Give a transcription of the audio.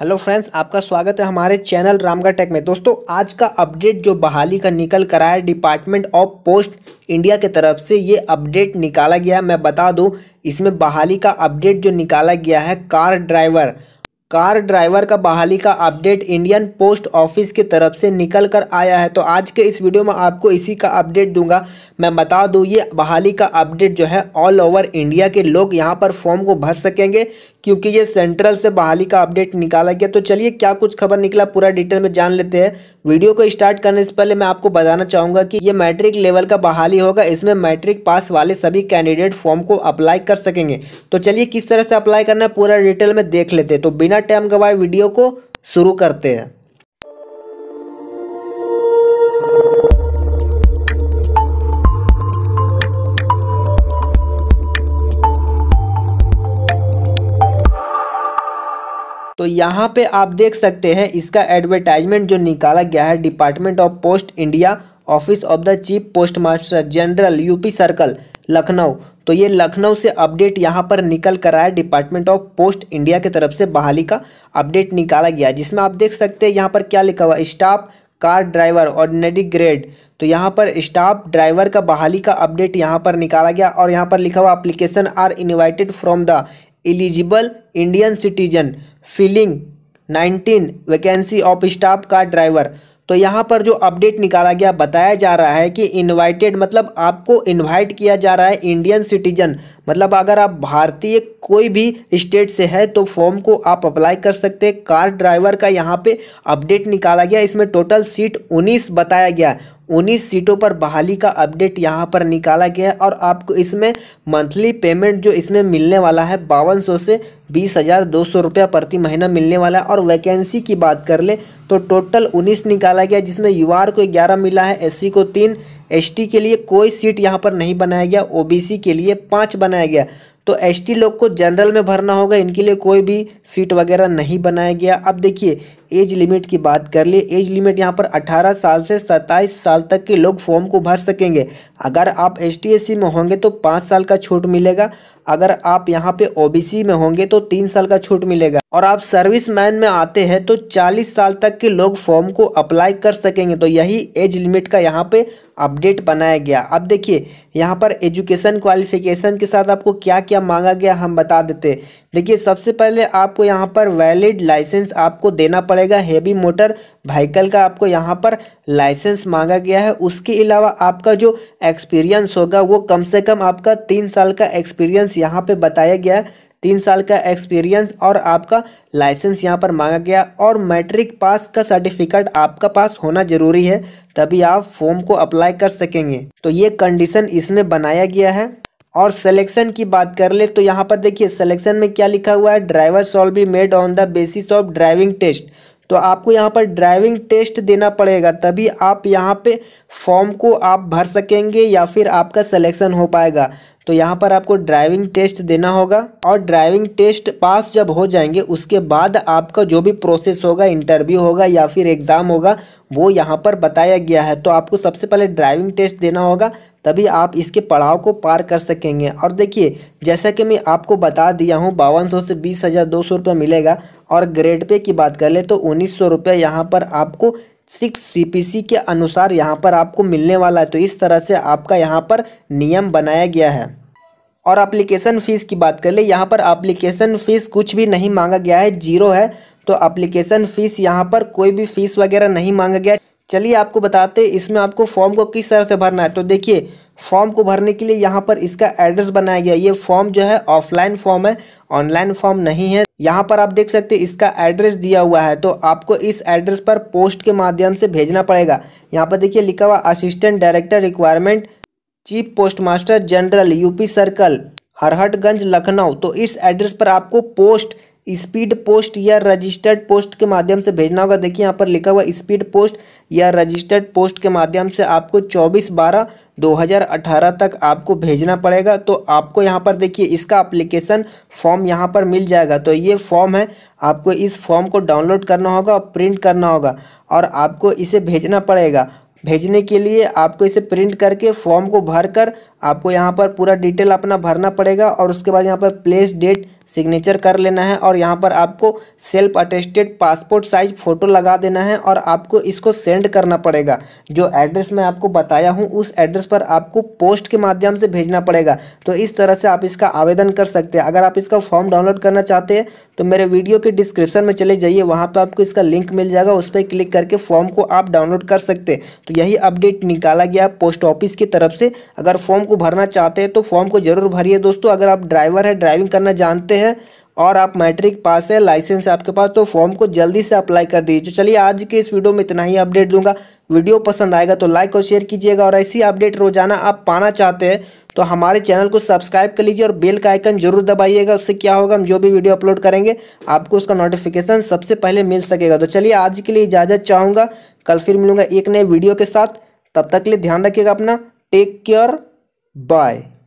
Hello friends आपका स्वागत है हमारे चैनल रामगढ़ टेक में दोस्तों आज का अपडेट जो बहाली का निकल कर आया डिपार्टमेंट ऑफ पोस्ट इंडिया के तरफ से ये अपडेट निकाला गया मैं बता दूं इसमें बहाली का अपडेट जो निकाला गया है कार ड्राइवर कार ड्राइवर का बहाली का अपडेट इंडियन पोस्ट ऑफिस की तरफ से निकल कर आया है तो आज के इस वीडियो में आपको इसी का अपडेट दूंगा मैं बता दूं ये बहाली का अपडेट जो है ऑल ओवर इंडिया के लोग यहां पर फॉर्म को भर सकेंगे क्योंकि ये सेंट्रल से बहाली का अपडेट निकाला गया तो चलिए क्या कुछ खबर निकला पूरा डिटेल में जान लेते हैं वीडियो को स्टार्ट करने से पहले मैं आपको बताना चाहूँगा कि ये मैट्रिक लेवल का बहाली होगा इसमें मैट्रिक पास वाले सभी कैंडिडेट फॉर्म को अप्लाई कर सकेंगे तो चलिए किस तरह से अप्लाई करना है पूरा डिटेल में देख लेते हैं तो बिना टाइम गवाए वीडियो को शुरू करते हैं तो यहाँ पे आप देख सकते हैं इसका एडवर्टाइजमेंट जो निकाला गया है department of post India office of the chief post master general UP circle Lucknow तो ये लखनऊ से अपडेट यहाँ पर निकल कर आया डिपार्टमेंट ऑफ पोस्ट इंडिया की तरफ से बहाली का अपडेट निकाला गया जिसमें आप देख सकते हैं यहाँ पर क्या लिखा हुआ staff car driver ordinary grade तो यहाँ पर स्टाफ ड्राइवर का बहाली का अपडेट यहाँ पर निकाला गया और यहाँ पर लिखा हुआ application are invited from the eligible Indian citizen filling 19 vacancy of staff का ड्राइवर तो यहाँ पर जो अपडेट निकाला गया बताया जा रहा है कि इनवाइटेड मतलब आपको इनवाइट किया जा रहा है इंडियन सिटीजन मतलब अगर आप भारतीय कोई भी स्टेट से है तो फॉर्म को आप अप्लाई कर सकते हैं कार ड्राइवर का यहाँ पे अपडेट निकाला गया इसमें टोटल सीट 19 बताया गया उन्नीस सीटों पर बहाली का अपडेट यहाँ पर निकाला गया है और आपको इसमें मंथली पेमेंट जो इसमें मिलने वाला है बावन सौ से बीस हज़ार दो सौ रुपया प्रति महीना मिलने वाला है और वैकेंसी की बात कर ले तो टोटल उन्नीस निकाला गया जिसमें यू को ग्यारह मिला है एस को तीन एसटी के लिए कोई सीट यहाँ पर नहीं बनाया गया ओ के लिए पाँच बनाया गया तो एसटी लोग को जनरल में भरना होगा इनके लिए कोई भी सीट वगैरह नहीं बनाया गया अब देखिए एज लिमिट की बात कर लिए एज लिमिट यहाँ पर 18 साल से 27 साल तक के लोग फॉर्म को भर सकेंगे अगर आप एस टी में होंगे तो पाँच साल का छूट मिलेगा अगर आप यहाँ पे सी में होंगे तो तीन साल का छूट मिलेगा और आप सर्विस मैन में आते हैं तो 40 साल तक के लोग फॉर्म को अप्लाई कर सकेंगे तो यही एज लिमिट का यहाँ पे अपडेट बनाया गया अब देखिए यहाँ पर एजुकेशन क्वालिफिकेशन के साथ आपको क्या क्या मांगा गया हम बता देते देखिए सबसे पहले आपको यहाँ पर वैलिड लाइसेंस आपको देना पड़ेगा हेवी मोटर व्हीकल का आपको यहाँ पर लाइसेंस मांगा गया है उसके अलावा आपका जो एक्सपीरियंस होगा वो कम से कम आपका तीन साल का एक्सपीरियंस यहाँ पर बताया गया है तीन साल का एक्सपीरियंस और आपका लाइसेंस यहाँ पर मांगा गया और मैट्रिक पास का सर्टिफिकेट आपका पास होना जरूरी है तभी आप फॉर्म को अप्लाई कर सकेंगे तो ये कंडीशन इसमें बनाया गया है और सिलेक्शन की बात कर ले तो यहाँ पर देखिए सिलेक्शन में क्या लिखा हुआ है driver shall be made on the basis of driving test तो आपको यहाँ पर ड्राइविंग टेस्ट देना पड़ेगा तभी आप यहाँ पे फॉर्म को आप भर सकेंगे या फिर आपका सिलेक्शन हो पाएगा तो यहाँ पर आपको ड्राइविंग टेस्ट देना होगा और ड्राइविंग टेस्ट पास जब हो जाएंगे उसके बाद आपका जो भी प्रोसेस होगा इंटरव्यू होगा या फिर एग्ज़ाम होगा वो यहाँ पर बताया गया है तो आपको सबसे पहले ड्राइविंग टेस्ट देना होगा तभी आप इसके पड़ाव को पार कर सकेंगे और देखिए जैसा कि मैं आपको बता दिया हूँ बावन सौ से बीस हज़ार दो सौ रुपये मिलेगा और ग्रेड पे की बात कर ले तो उन्नीस सौ रुपये यहाँ पर आपको सिक्स सीपीसी के अनुसार यहाँ पर आपको मिलने वाला है तो इस तरह से आपका यहाँ पर नियम बनाया गया है और अप्लीकेशन फ़ीस की बात कर ले यहाँ पर अप्लीकेशन फ़ीस कुछ भी नहीं मांगा गया है जीरो है तो अप्लीकेशन फ़ीस यहाँ पर कोई भी फ़ीस वगैरह नहीं मांगा गया चलिए आपको बताते इसमें आपको फॉर्म को किस तरह से भरना है तो देखिए फॉर्म को भरने के लिए यहाँ पर इसका एड्रेस बनाया गया ये फॉर्म जो है ऑफलाइन फॉर्म है ऑनलाइन फॉर्म नहीं है यहाँ पर आप देख सकते हैं इसका एड्रेस दिया हुआ है तो आपको इस एड्रेस पर पोस्ट के माध्यम से भेजना पड़ेगा यहाँ पर देखिए लिखा हुआ assistant director recruitment chief postmaster general UP circle हरहटगंज लखनऊ तो इस एड्रेस पर आपको पोस्ट स्पीड पोस्ट या रजिस्टर्ड पोस्ट के माध्यम से भेजना होगा देखिए यहाँ पर लिखा हुआ स्पीड पोस्ट या रजिस्टर्ड पोस्ट के माध्यम से आपको 24 बारह 2018 तक आपको भेजना पड़ेगा तो आपको यहाँ पर देखिए इसका एप्लीकेशन फॉर्म यहाँ पर मिल जाएगा तो ये फॉर्म है आपको इस फॉर्म को डाउनलोड करना होगा और प्रिंट करना होगा और आपको इसे भेजना पड़ेगा भेजने के लिए आपको इसे प्रिंट करके फॉर्म को भरकर आपको यहाँ पर पूरा डिटेल अपना भरना पड़ेगा और उसके बाद यहाँ पर प्लेस डेट सिग्नेचर कर लेना है और यहाँ पर आपको self attested passport size photo लगा देना है और आपको इसको सेंड करना पड़ेगा जो एड्रेस मैं आपको बताया हूँ उस एड्रेस पर आपको पोस्ट के माध्यम से भेजना पड़ेगा तो इस तरह से आप इसका आवेदन कर सकते हैं अगर आप इसका फॉर्म डाउनलोड करना चाहते हैं तो मेरे वीडियो के डिस्क्रिप्शन में चले जाइए वहाँ पर आपको इसका लिंक मिल जाएगा उस पर क्लिक करके फॉर्म को आप डाउनलोड कर सकते हैं तो यही अपडेट निकाला गया पोस्ट ऑफिस की तरफ से अगर फॉर्म को भरना चाहते हैं तो फॉर्म को ज़रूर भरिए दोस्तों अगर आप ड्राइवर है ड्राइविंग करना जानते हैं और आप मैट्रिक पास है लाइसेंस है आपके पास तो फॉर्म को जल्दी से अप्लाई कर दीजिए तो चलिए आज के इस वीडियो में इतना ही अपडेट दूंगा वीडियो पसंद आएगा तो लाइक और शेयर कीजिएगा और ऐसी अपडेट रोजाना आप पाना चाहते हैं तो हमारे चैनल को सब्सक्राइब कर लीजिए और बेल का आइकन जरूर दबाइएगा उससे क्या होगा हम जो भी वीडियो अपलोड करेंगे आपको उसका नोटिफिकेशन सबसे पहले मिल सकेगा तो चलिए आज के लिए इजाज़त चाहूँगा कल फिर मिलूंगा एक नए वीडियो के साथ तब तक के लिए ध्यान रखिएगा अपना टेक केयर Bye.